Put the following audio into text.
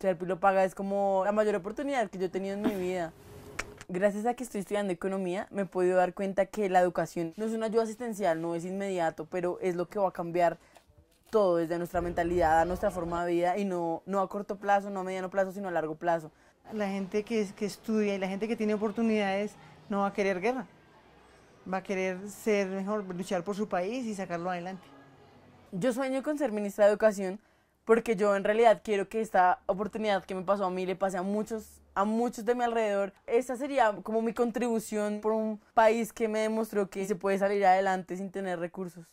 Serpi lo paga es como la mayor oportunidad que yo he tenido en mi vida. Gracias a que estoy estudiando economía, me he podido dar cuenta que la educación no es una ayuda asistencial, no es inmediato, pero es lo que va a cambiar todo, desde nuestra mentalidad a nuestra forma de vida y no, no a corto plazo, no a mediano plazo, sino a largo plazo. La gente que, que estudia y la gente que tiene oportunidades no va a querer guerra, va a querer ser mejor, luchar por su país y sacarlo adelante. Yo sueño con ser ministra de Educación porque yo en realidad quiero que esta oportunidad que me pasó a mí le pase a muchos a muchos de mi alrededor. Esa sería como mi contribución por un país que me demostró que se puede salir adelante sin tener recursos.